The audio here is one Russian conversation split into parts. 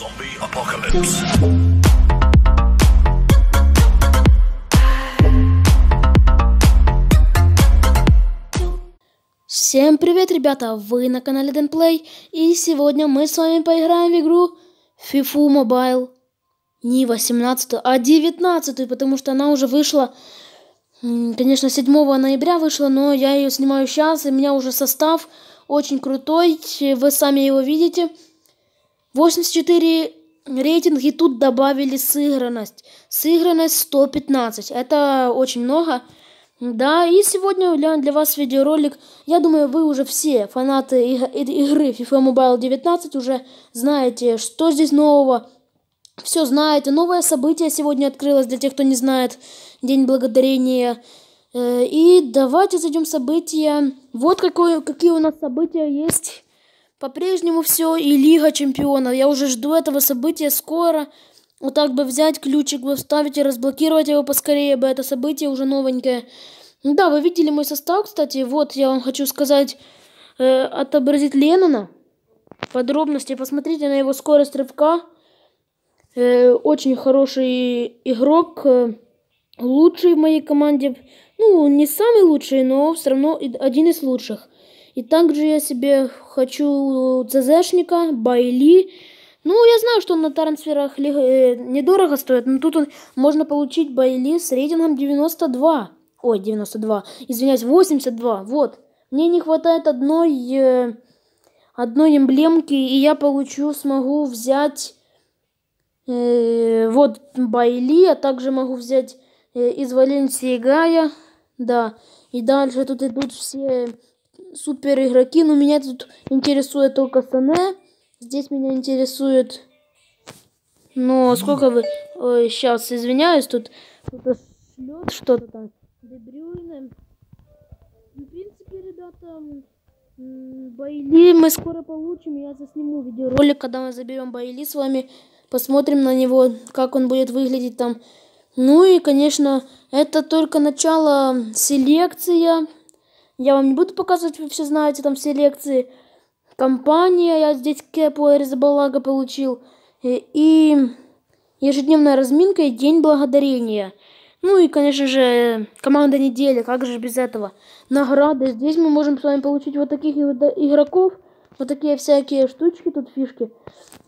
Zombie Apocalypse. Всем привет, ребята! Вы на канале DenPlay, и сегодня мы с вами поиграем в игру FIFA Mobile не 18, а 19, потому что она уже вышла, конечно, 7 ноября вышла, но я ее снимаю сейчас, и у меня уже состав очень крутой, вы сами его видите. 84 рейтинг, и тут добавили сыгранность. Сыгранность 115. Это очень много. Да, и сегодня для для вас видеоролик. Я думаю, вы уже все фанаты игры FIFA Mobile 19 уже знаете, что здесь нового. Все знаете. Новое событие сегодня открылось для тех, кто не знает. День благодарения. Э, и давайте зайдем в события. Вот какое, какие у нас события есть по-прежнему все и Лига Чемпионов. Я уже жду этого события скоро. Вот так бы взять ключик, бы вставить и разблокировать его поскорее бы. Это событие уже новенькое. Ну да, вы видели мой состав, кстати. Вот, я вам хочу сказать, э, отобразить Леннона. Подробности. Посмотрите на его скорость рывка. Э, очень хороший игрок. Э, лучший в моей команде. Ну, не самый лучший, но все равно один из лучших. И также я себе хочу ЦЗшника, Байли. Ну, я знаю, что он на трансферах э, недорого стоит, но тут он, можно получить Байли с рейтингом 92. Ой, 92. Извиняюсь, 82. Вот. Мне не хватает одной, э, одной эмблемки, и я получу, смогу взять э, вот Байли, а также могу взять э, из Валенсии Гая. Да. И дальше тут идут все супер игроки, но меня тут интересует только Сане. Здесь меня интересует... Но ну, сколько вы... Ой, сейчас, извиняюсь, тут кто-то шлет что-то там. Дебрюйны. Ну, в принципе, ребята, Байли мы скоро получим. Я засниму видеоролик, когда мы заберем Байли с вами. Посмотрим на него, как он будет выглядеть там. Ну и, конечно, это только начало селекция. Я вам не буду показывать, вы все знаете, там все лекции. Компания, я здесь Кэпу Эрзабалага получил. И, э, и ежедневная разминка и День Благодарения. Ну и, конечно же, команда недели, как же без этого. Награды. Здесь мы можем с вами получить вот таких игроков. Вот такие всякие штучки тут, фишки.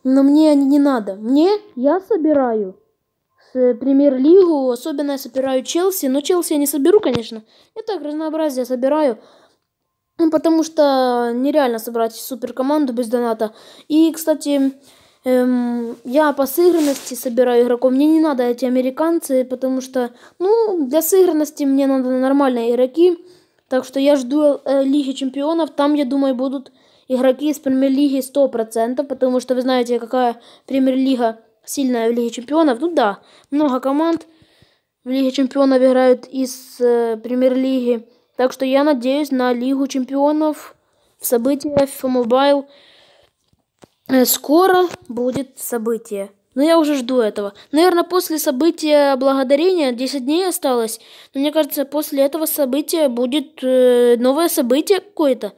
Но мне они не надо. Мне я собираю премьер-лигу. Особенно я собираю Челси. Но Челси я не соберу, конечно. Я так разнообразие собираю. ну Потому что нереально собрать супер команду без доната. И, кстати, эм, я по сыгранности собираю игроков. Мне не надо эти американцы, потому что, ну, для сыгранности мне надо нормальные игроки. Так что я жду э, Лиги Чемпионов. Там, я думаю, будут игроки из Премьер-лиги 100%, потому что вы знаете, какая Премьер-лига сильная в Лиге Чемпионов. Ну да, много команд в Лиге Чемпионов играют из э, Премьер-лиги. Так что я надеюсь на Лигу Чемпионов в событии FIFA Mobile. Э, скоро будет событие. Но ну, я уже жду этого. Наверное, после события благодарения 10 дней осталось. Но мне кажется, после этого события будет э, новое событие какое-то.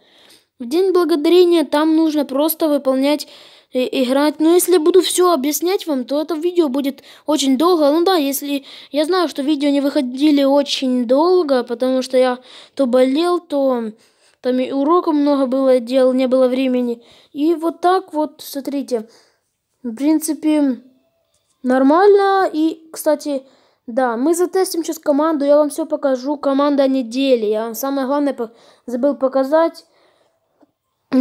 В день благодарения там нужно просто выполнять играть. Но ну, если буду все объяснять вам, то это видео будет очень долго. Ну да, если я знаю, что видео не выходили очень долго, потому что я то болел, то там и уроков много было дел, не было времени. И вот так вот, смотрите, в принципе, нормально. И, кстати, да, мы затестим сейчас команду, я вам все покажу. Команда недели, я вам самое главное забыл показать.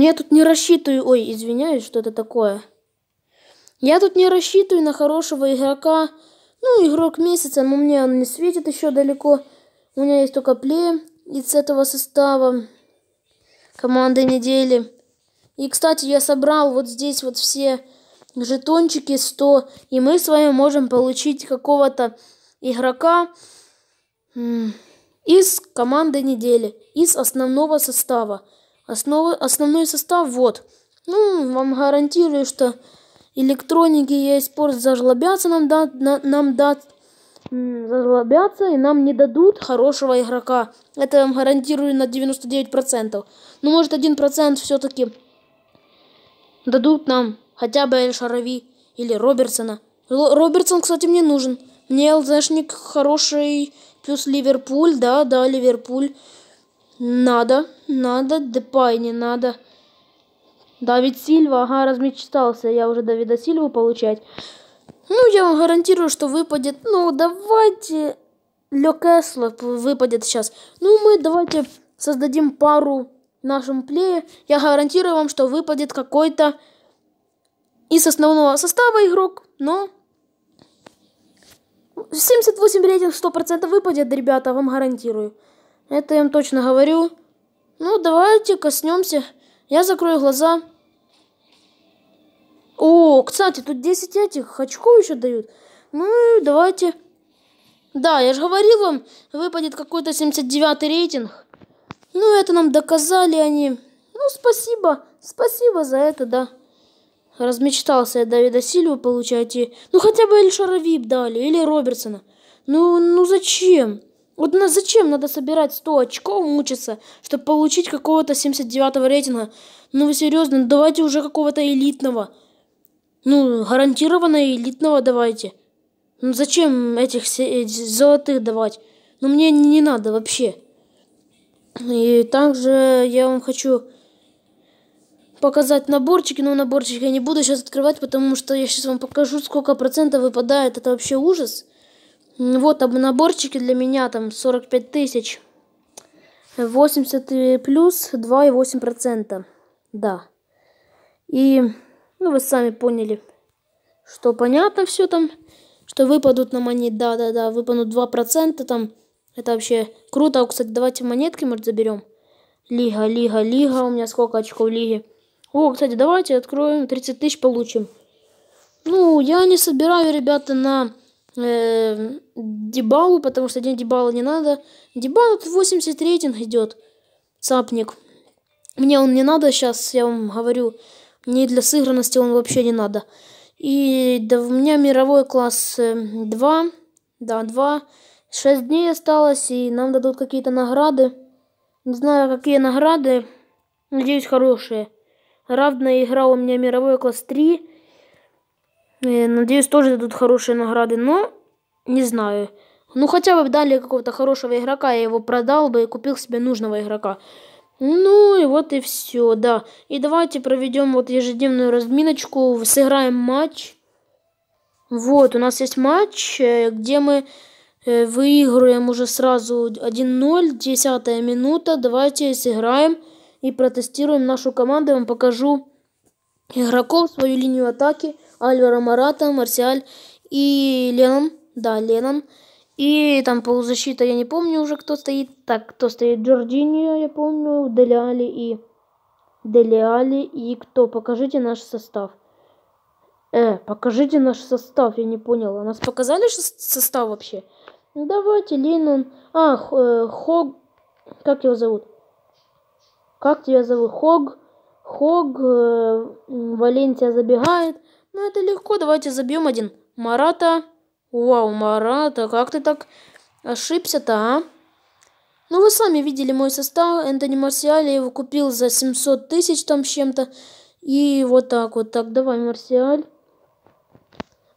Я тут не рассчитываю... Ой, извиняюсь, что это такое. Я тут не рассчитываю на хорошего игрока. Ну, игрок месяца, но мне он не светит еще далеко. У меня есть только плеем из этого состава. Команды недели. И, кстати, я собрал вот здесь вот все жетончики 100. И мы с вами можем получить какого-то игрока из команды недели. Из основного состава. Основ, основной состав вот. Ну, вам гарантирую, что электроники я испорт зажлобятся нам да на, нам дат, зажлобятся и нам не дадут хорошего игрока. Это я вам гарантирую на 99%. Ну, может, 1% все-таки дадут нам хотя бы Эль Шарави или Робертсона. Л Робертсон, кстати, мне нужен. Мне ЛЗшник хороший, плюс Ливерпуль, да, да, Ливерпуль. Надо, надо, Депай не надо. Давид Сильва, ага, размечтался. Я уже Давида Сильву получать. Ну, я вам гарантирую, что выпадет. Ну, давайте... Лё Кэсло выпадет сейчас. Ну, мы давайте создадим пару нашем плее. Я гарантирую вам, что выпадет какой-то из основного состава игрок. Но 78 рейтинг 100% выпадет, ребята, вам гарантирую. Это я им точно говорю. Ну, давайте коснемся. Я закрою глаза. О, кстати, тут 10 этих очков еще дают. Ну, давайте. Да, я же говорил вам, выпадет какой-то 79 рейтинг. Ну, это нам доказали они. Ну, спасибо. Спасибо за это, да. Размечтался я Давида Сильва получать и... Ну, хотя бы Эльшара Вип дали или Робертсона. Ну, ну зачем? Вот на зачем надо собирать 100 очков, мучиться, чтобы получить какого-то 79-го рейтинга? Ну вы серьезно, ну, давайте уже какого-то элитного. Ну, гарантированно элитного давайте. Ну зачем этих, э, золотых давать? Ну мне не надо вообще. И также я вам хочу показать наборчики, но наборчики я не буду сейчас открывать, потому что я сейчас вам покажу, сколько процентов выпадает. Это вообще ужас. Вот об наборчики для меня там 45 тысяч. 80 плюс 2,8%. Да. И, ну, вы сами поняли, что понятно все там. Что выпадут на монет, да-да-да, выпадут 2% там. Это вообще круто. А, кстати, давайте монетки, может, заберем. Лига, лига, лига. У меня сколько очков лиги. О, кстати, давайте откроем. 30 тысяч получим. Ну, я не собираю, ребята, на э, Дебалу, потому что день Дебала не надо. Дебалу тут 80 рейтинг идет. Цапник. Мне он не надо сейчас, я вам говорю. Мне для сыгранности он вообще не надо. И да, у меня мировой класс 2. Эм, да, 2. 6 дней осталось, и нам дадут какие-то награды. Не знаю, какие награды. Надеюсь, хорошие. Равная игра у меня мировой класс 3. Надеюсь, тоже дадут хорошие награды, но не знаю. Ну, хотя бы дали какого-то хорошего игрока, я его продал бы и купил себе нужного игрока. Ну, и вот и все, да. И давайте проведем вот ежедневную разминочку, сыграем матч. Вот, у нас есть матч, э, где мы э, выигрываем уже сразу 1-0, 10 минута. Давайте сыграем и протестируем нашу команду. Я вам покажу игроков, свою линию атаки. Альвара Марата, Марсиаль и Леном. Да, Леном. И там полузащита, я не помню уже, кто стоит. Так, кто стоит? Джординьо, я помню, Делиали и... Делиали и кто? Покажите наш состав. Э, покажите наш состав, я не понял, у а Нас показали что состав вообще? Ну, давайте, Линон. А, э, Хог... Как его зовут? Как тебя зовут? Хог... Хог... Э, Валенсия забегает. Ну это легко, давайте забьем один. Марата. Вау, Марата, как ты так ошибся-то, а? Ну, вы сами видели мой состав. Энтони Марсиали его купил за 700 тысяч там с чем-то. И вот так вот. Так, давай, Марсиаль.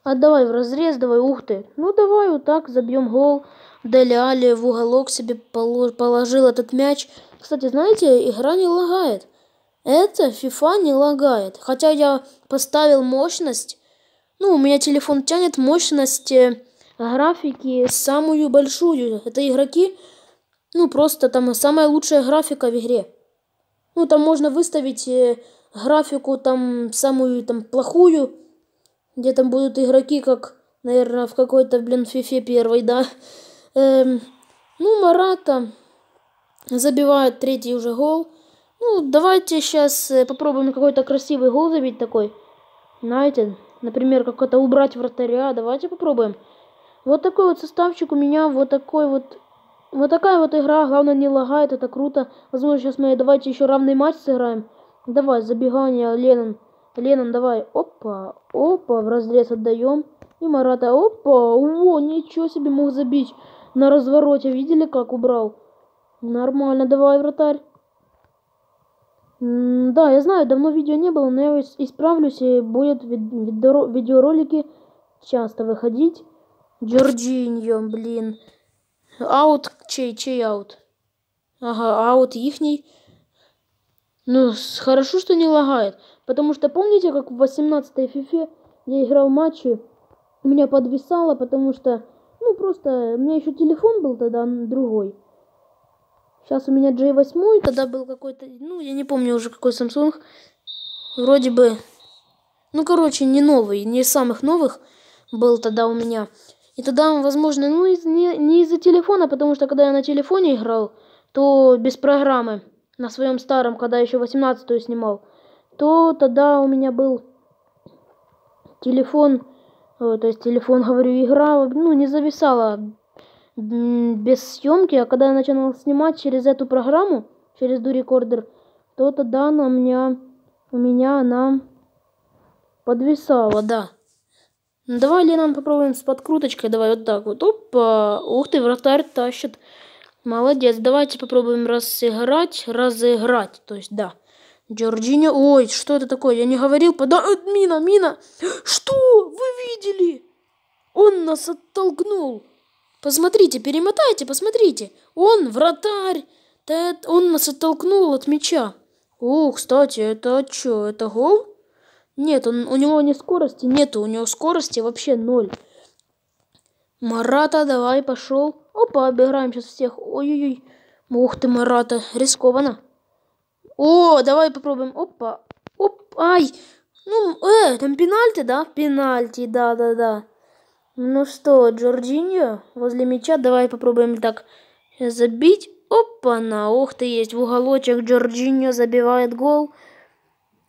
Отдавай а в разрез, давай, ух ты. Ну, давай вот так, забьем гол. Дели Али в уголок себе положил этот мяч. Кстати, знаете, игра не лагает это FIFA не лагает. Хотя я поставил мощность. Ну, у меня телефон тянет мощность э, графики самую большую. Это игроки, ну, просто там самая лучшая графика в игре. Ну, там можно выставить э, графику там самую там плохую, где там будут игроки, как, наверное, в какой-то, блин, фифе первой, да. Эм, ну, Марата забивает третий уже гол. Ну, давайте сейчас э, попробуем какой-то красивый гол забить такой. Знаете, например, как это убрать вратаря. Давайте попробуем. Вот такой вот составчик у меня, вот такой вот... Вот такая вот игра, главное не лагает, это круто. Возможно, сейчас мы давайте еще равный матч сыграем. Давай, забегание, Ленин. Ленин, давай. Опа, опа, в разрез отдаем. И Марата, опа, о, ничего себе мог забить. На развороте, видели, как убрал? Нормально, давай, вратарь. Да, я знаю, давно видео не было, но я исправлюсь, и будут видеоролики часто выходить. Джорджиньо, блин. Аут, чей, чей аут? Ага, аут ихний. Ну, хорошо, что не лагает. Потому что помните, как в 18-й фифе я играл матчи, меня подвисало, потому что, ну, просто, у меня еще телефон был тогда другой. Сейчас у меня J8, тогда был какой-то, ну, я не помню уже какой Samsung. Вроде бы, ну, короче, не новый, не из самых новых был тогда у меня. И тогда, возможно, ну, из, не, не из-за телефона, потому что когда я на телефоне играл, то без программы, на своем старом, когда еще 18-ю снимал, то тогда у меня был телефон, э, то есть телефон, говорю, игра, ну, не зависала без съемки, а когда я начинал снимать через эту программу, через дурекордер, то тогда она у меня, у меня она подвисала, да. Ну, давай, Лена, попробуем с подкруточкой, давай вот так вот, опа, ух ты, вратарь тащит, молодец, давайте попробуем разыграть, разыграть, то есть, да. Джорджини, ой, что это такое, я не говорил, пода... Э, мина, мина, что, вы видели? Он нас оттолкнул. Посмотрите, перемотайте, посмотрите. Он вратарь. Тед, он нас оттолкнул от мяча. О, кстати, это что, это гол? Нет, он, у него не скорости, нету, у него скорости вообще ноль. Марата, давай, пошел. Опа, обыграем сейчас всех. Ой-ой-ой. Ух ты, Марата, рискованно. О, давай попробуем. Опа. Оп, ай. Ну, э, там пенальти, да? Пенальти, да-да-да. Ну что, Джорджиньо, возле мяча давай попробуем так забить. Опа-на, ух ты, есть в уголочек Джорджиньо забивает гол.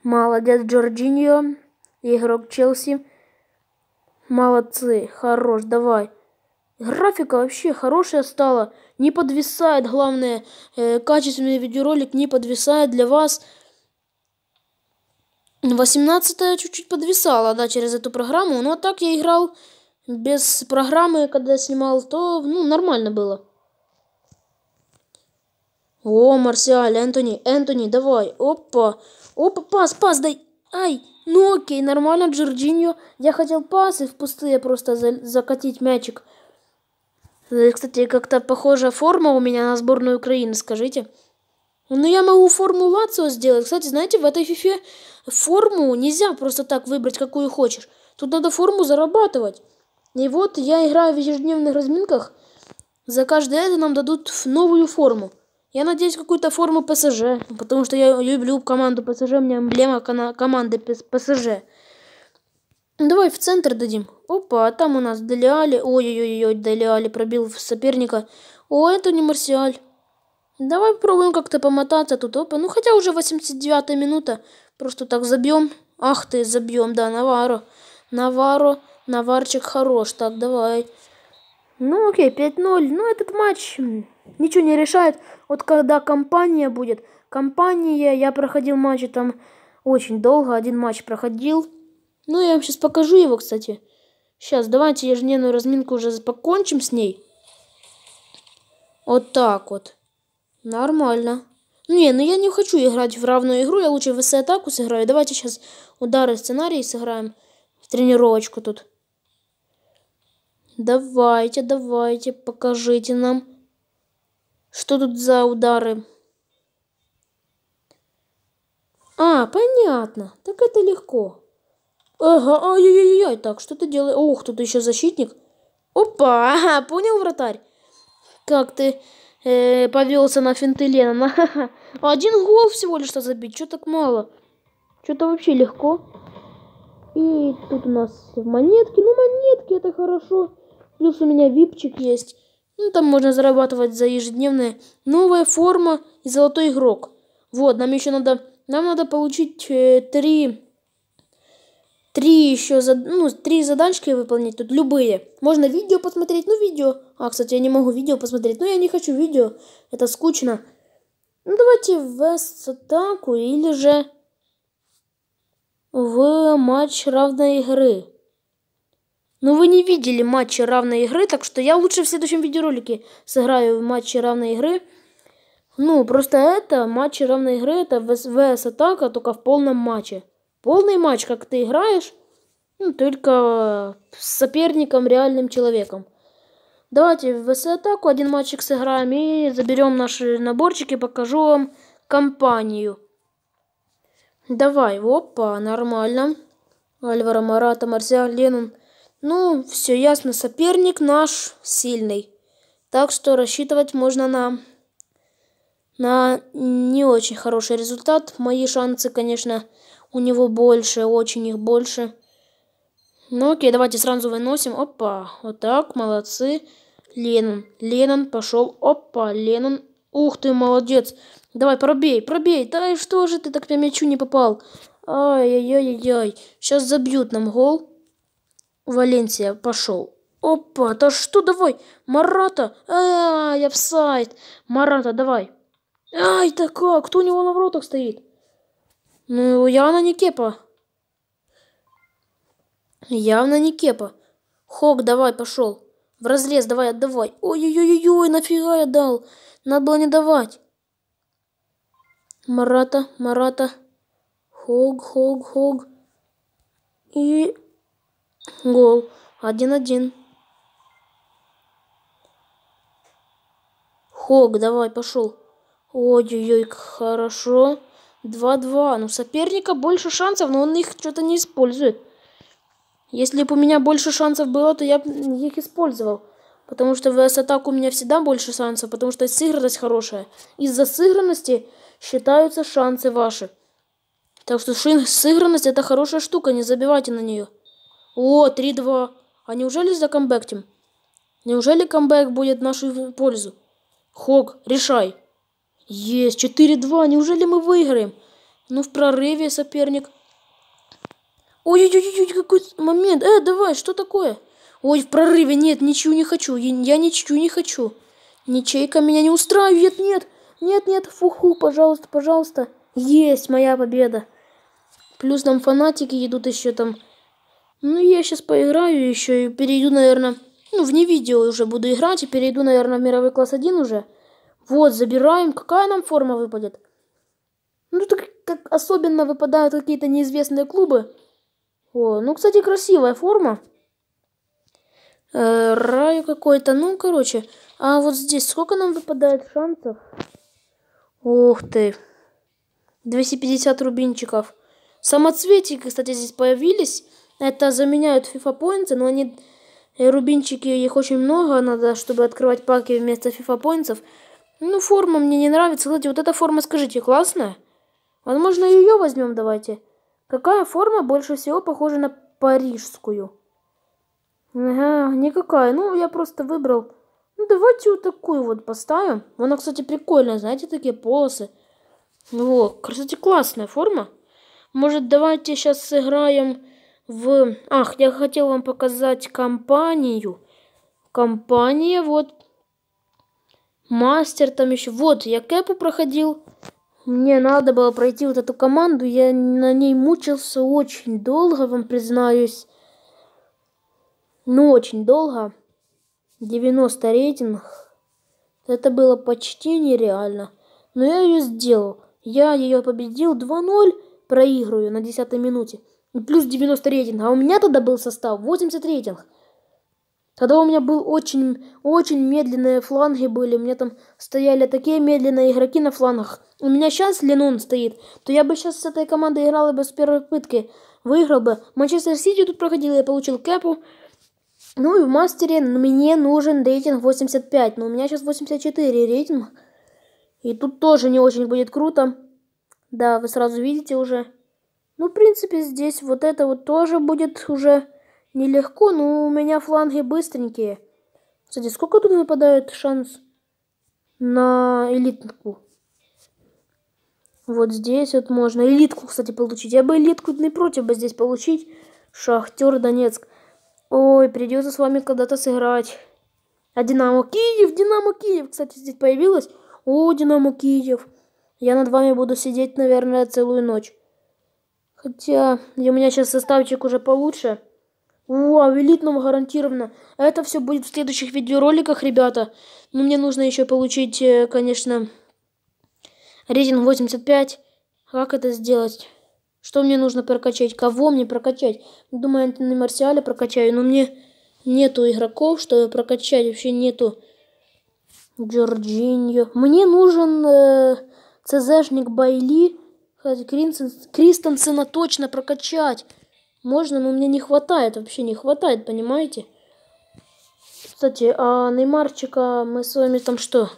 Молодец, Джорджиньо, игрок Челси. Молодцы, хорош, давай. Графика вообще хорошая стала, не подвисает, главное, э, качественный видеоролик не подвисает для вас. 18 чуть-чуть подвисала, да, через эту программу, но так я играл без программы, когда снимал, то ну, нормально было. О, Марсиаль, Энтони, Энтони, давай. Опа. Опа, пас, пас, дай. Ай, ну окей, нормально, Джорджиньо. Я хотел пасы в пустые просто за закатить мячик. Э, кстати, как-то похожая форма у меня на сборную Украины, скажите. Но ну, я могу форму Лацио сделать. Кстати, знаете, в этой фифе форму нельзя просто так выбрать, какую хочешь. Тут надо форму зарабатывать. И вот я играю в ежедневных разминках. За каждое это нам дадут новую форму. Я надеюсь, какую-то форму ПСЖ, потому что я люблю команду ПСЖ, у меня эмблема команды ПСЖ. Давай в центр дадим. Опа, а там у нас Далиали. Ой-ой-ой, Далиали пробил соперника. О, это не Марсиаль. Давай попробуем как-то помотаться тут. Опа, ну хотя уже 89 минута. Просто так забьем. Ах ты, забьем, да, Наваро. Наваро. Наварчик хорош. Так, давай. Ну, окей, 5-0. Ну, этот матч ничего не решает. Вот когда компания будет. Компания, я проходил матчи там очень долго. Один матч проходил. Ну, я вам сейчас покажу его, кстати. Сейчас, давайте ежедневную разминку уже покончим с ней. Вот так вот. Нормально. Не, ну я не хочу играть в равную игру, я лучше в атаку сыграю. Давайте сейчас удары сценарий сыграем в тренировочку тут. Давайте, давайте, покажите нам, что тут за удары. А, понятно. Так это легко. Ага, ай-яй-яй-яй. Так, что ты делаешь? Ух, тут еще защитник. Опа, ага, понял, вратарь? Как ты э, повелся на финты Ленана? Один гол всего лишь-то забить. что так мало? Что-то вообще легко. И тут у нас монетки. Ну, монетки это хорошо. Плюс у меня випчик есть. Ну, там можно зарабатывать за ежедневные. Новая форма и золотой игрок. Вот, нам еще надо... Нам надо получить э, три... Три еще... За, ну, три заданчики выполнить. Тут любые. Можно видео посмотреть. Ну, видео... А, кстати, я не могу видео посмотреть. Ну я не хочу видео. Это скучно. Ну, давайте в атаку или же в матч равной игры. Но ну, вы не видели матчи равной игры, так что я лучше в следующем видеоролике сыграю в матче равной игры. Ну, просто это, матчи равной игры, это ВС-атака, только в полном матче. Полный матч, как ты играешь, ну, только с соперником, реальным человеком. Давайте в ВС-атаку один матчик сыграем и заберем наши наборчики, покажу вам компанию. Давай, опа, нормально. Альваро Марата, Марсиал, Леннон. Ну, все ясно, соперник наш сильный. Так что рассчитывать можно на... На не очень хороший результат. Мои шансы, конечно, у него больше, очень их больше. Ну окей, давайте сразу выносим. Опа, вот так, молодцы. Леннон, Леннон пошел. Опа, Леннон. Ух ты, молодец. Давай, пробей, пробей. Да и что же ты так по мячу не попал? Ай-яй-яй-яй. Сейчас забьют нам гол. Валенсия пошел. Опа, да что давай? Марата! А, я в сайт. Марата, давай. Ай, да как? Кто у него на воротах стоит? Ну, явно не Кепа. Явно не Кепа. Хок, давай, пошел. В разрез давай, отдавай. Ой-ой-ой-ой, нафига я дал? Надо было не давать. Марата, Марата. Хог, хог, хог. И Гол. 1-1. Хок, давай, пошел. Ой-ой-ой, хорошо. 2-2. Ну, соперника больше шансов, но он их что-то не использует. Если бы у меня больше шансов было, то я бы их использовал. Потому что в атаку у меня всегда больше шансов, потому что сыгранность хорошая. Из-за сыгранности считаются шансы ваши. Так что сыгранность это хорошая штука, не забивайте на нее. О, 3-2. А неужели закомбектим? Неужели камбэк будет в нашу пользу? Хог, решай. Есть, 4-2. Неужели мы выиграем? Ну, в прорыве соперник. Ой-ой-ой, какой момент. Э, давай, что такое? Ой, в прорыве, нет, ничего не хочу. Я ничью не хочу. Ничейка меня не устраивает, нет. Нет, нет, фуху, пожалуйста, пожалуйста. Есть моя победа. Плюс нам фанатики идут еще там ну, я сейчас поиграю еще и перейду, наверное... Ну, вне видео уже буду играть и перейду, наверное, в мировой класс 1 уже. Вот, забираем. Какая нам форма выпадет? Ну, так как особенно выпадают какие-то неизвестные клубы. О, ну, кстати, красивая форма. Э, рай какой-то. Ну, короче. А вот здесь сколько нам выпадает шансов? Ух ты. 250 рубинчиков. Самоцветики, кстати, здесь появились. Это заменяют FIFA Points, но они... Э, рубинчики, их очень много надо, чтобы открывать паки вместо FIFA Points. Ну, форма мне не нравится. Кстати, вот эта форма, скажите, классная? Возможно, ее возьмем давайте. Какая форма больше всего похожа на парижскую? Ага, никакая. Ну, я просто выбрал. Ну, давайте вот такую вот поставим. Она, кстати, прикольная, знаете, такие полосы. Во, кстати, классная форма. Может, давайте сейчас сыграем в... Ах, я хотел вам показать компанию. Компания, вот. Мастер там еще. Вот, я Кэпу проходил. Мне надо было пройти вот эту команду. Я на ней мучился очень долго, вам признаюсь. Ну, очень долго. 90 рейтинг. Это было почти нереально. Но я ее сделал. Я ее победил 2-0. Проигрываю на 10 минуте. И плюс 90 рейтинг. А у меня тогда был состав 80 рейтинг. Тогда у меня был очень, очень медленные фланги были. У меня там стояли такие медленные игроки на флангах. У меня сейчас Ленун стоит. То я бы сейчас с этой командой играл бы с первой пытки. Выиграл бы. Манчестер Сити тут проходил, я получил кэпу. Ну и в мастере мне нужен рейтинг 85. Но у меня сейчас 84 рейтинг. И тут тоже не очень будет круто. Да, вы сразу видите уже. Ну, в принципе, здесь вот это вот тоже будет уже нелегко, но у меня фланги быстренькие. Кстати, сколько тут выпадает шанс на элитку? Вот здесь вот можно элитку, кстати, получить. Я бы элитку не против бы здесь получить. Шахтер Донецк. Ой, придется с вами когда-то сыграть. А Динамо Киев, Динамо Киев, кстати, здесь появилось. О, Динамо Киев. Я над вами буду сидеть, наверное, целую ночь. Хотя, для меня сейчас составчик уже получше. Вау, элитного гарантированно. Это все будет в следующих видеороликах, ребята. Но мне нужно еще получить, э, конечно, рейтинг 85. Как это сделать? Что мне нужно прокачать? Кого мне прокачать? Думаю, на Марсиале прокачаю, но мне нету игроков, чтобы прокачать. Вообще нету Джорджиньо. Мне нужен э, ЦЗшник Байли. Кстати, Кристенсена точно прокачать. Можно, но мне не хватает, вообще не хватает, понимаете? Кстати, а Неймарчика мы с вами там что?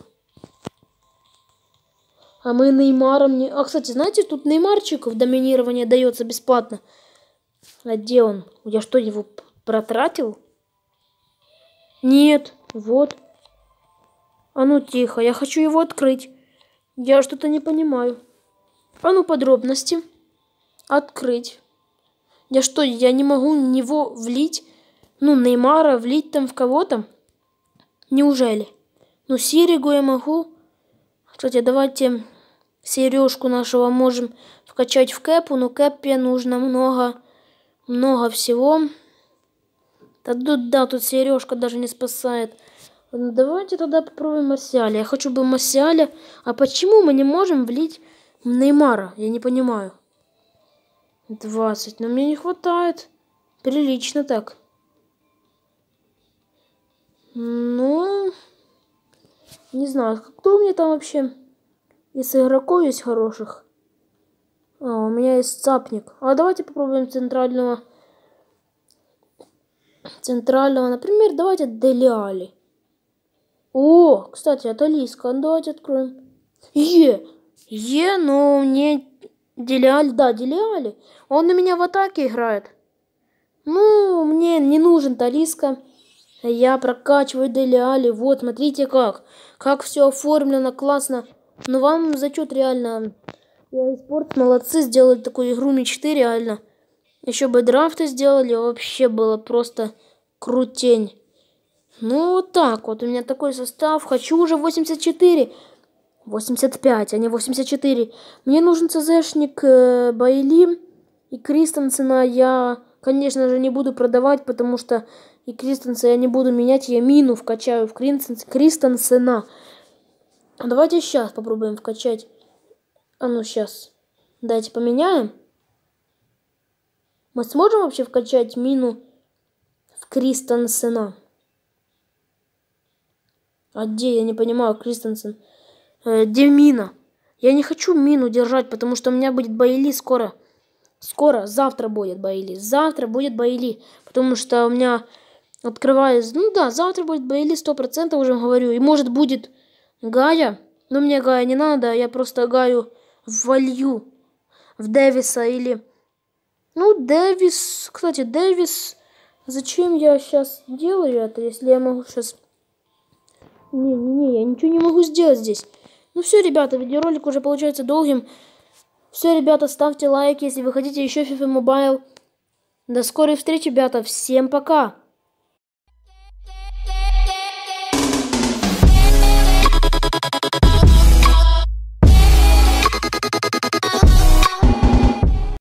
А мы Неймаром не... А, кстати, знаете, тут Неймарчику в доминировании дается бесплатно. А где он? Я что, его протратил? Нет, вот. А ну тихо, я хочу его открыть. Я что-то не понимаю. А ну подробности. Открыть. Я что, я не могу него влить? Ну, Неймара влить там в кого-то? Неужели? Ну, Серегу я могу. Кстати, давайте сережку нашего можем вкачать в кэпу. Но кэпе нужно много, много всего. Да, тут, да, тут сережка даже не спасает. Ну, давайте тогда попробуем Марсиаля. Я хочу бы Марсиаля. А почему мы не можем влить Неймара, я не понимаю. 20, но мне не хватает. Прилично так. Ну, не знаю, кто у меня там вообще из игроков есть хороших. А, у меня есть цапник. А давайте попробуем центрального. Центрального, например, давайте Делиали. О, кстати, это Лиска. Давайте откроем. Е! Е, но ну, мне Делиаль, да, Делиаль. Он на меня в атаке играет. Ну, мне не нужен Талиска. Я прокачиваю Делиали. Вот, смотрите как. Как все оформлено, классно. Но ну, вам зачет реально. Я спорт молодцы, сделали такую игру мечты реально. Еще бы драфты сделали, вообще было просто крутень. Ну, вот так вот. У меня такой состав. Хочу уже 84. 85, а не 84. Мне нужен ЦЗшник э, Байли и Кристенсена я, конечно же, не буду продавать, потому что и Кристенсена я не буду менять, я мину вкачаю в Кристенс... Кристенсена. Давайте сейчас попробуем вкачать. А ну сейчас. Дайте поменяем. Мы сможем вообще вкачать мину в Кристенсена? А где, я не понимаю, Кристенсен? Э, где мина? Я не хочу мину держать, потому что у меня будет боили скоро. Скоро, завтра будет боили, Завтра будет боили, Потому что у меня открывается... Ну да, завтра будет боили сто процентов уже говорю. И может будет Гая. Но мне Гая не надо, я просто Гаю волью в Дэвиса или... Ну, Дэвис... Кстати, Дэвис... Зачем я сейчас делаю это, если я могу сейчас... Не-не-не, я ничего не могу сделать здесь. Ну все, ребята, видеоролик уже получается долгим. Все, ребята, ставьте лайк, если вы хотите еще FIFA Mobile. До скорой встречи, ребята. Всем пока!